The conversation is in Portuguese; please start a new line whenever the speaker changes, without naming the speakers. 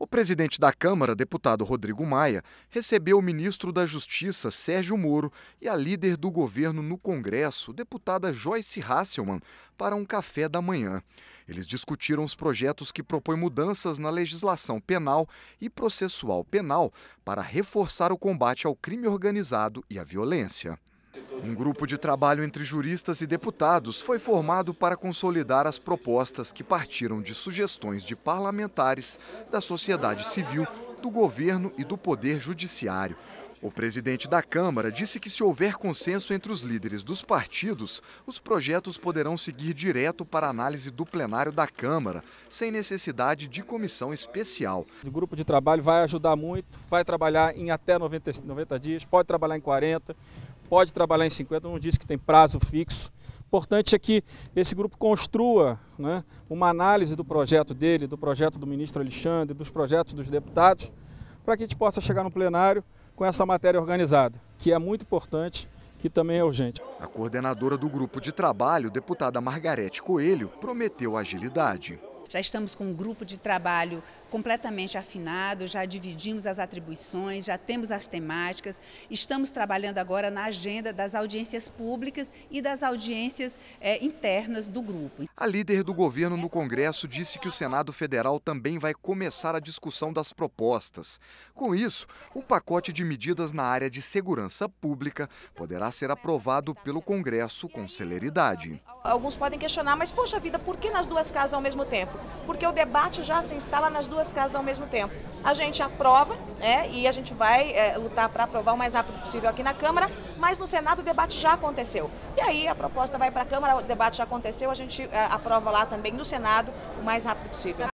O presidente da Câmara, deputado Rodrigo Maia, recebeu o ministro da Justiça, Sérgio Moro, e a líder do governo no Congresso, deputada Joyce Hasselmann, para um café da manhã. Eles discutiram os projetos que propõem mudanças na legislação penal e processual penal para reforçar o combate ao crime organizado e à violência. Um grupo de trabalho entre juristas e deputados foi formado para consolidar as propostas que partiram de sugestões de parlamentares, da sociedade civil, do governo e do poder judiciário. O presidente da Câmara disse que, se houver consenso entre os líderes dos partidos, os projetos poderão seguir direto para análise do plenário da Câmara, sem necessidade de comissão especial.
O grupo de trabalho vai ajudar muito, vai trabalhar em até 90, 90 dias, pode trabalhar em 40 pode trabalhar em 50, não disse que tem prazo fixo. O importante é que esse grupo construa né, uma análise do projeto dele, do projeto do ministro Alexandre, dos projetos dos deputados, para que a gente possa chegar no plenário com essa matéria organizada, que é muito importante que também é urgente. A coordenadora do grupo de trabalho, deputada
Margarete Coelho, prometeu agilidade.
Já estamos com um grupo de trabalho completamente afinado, já dividimos as atribuições, já temos as temáticas, estamos trabalhando agora na agenda das audiências públicas e das audiências é, internas do grupo.
A líder do governo no Congresso disse que o Senado Federal também vai começar a discussão das propostas. Com isso, o pacote de medidas na área de segurança pública poderá ser aprovado pelo Congresso com celeridade.
Alguns podem questionar, mas poxa vida, por que nas duas casas ao mesmo tempo? Porque o debate já se instala nas duas duas casas ao mesmo tempo. A gente aprova né, e a gente vai é, lutar para aprovar o mais rápido possível aqui na Câmara, mas no Senado o debate já aconteceu. E aí a proposta vai para a Câmara, o debate já aconteceu, a gente é, aprova lá também no Senado o mais rápido possível.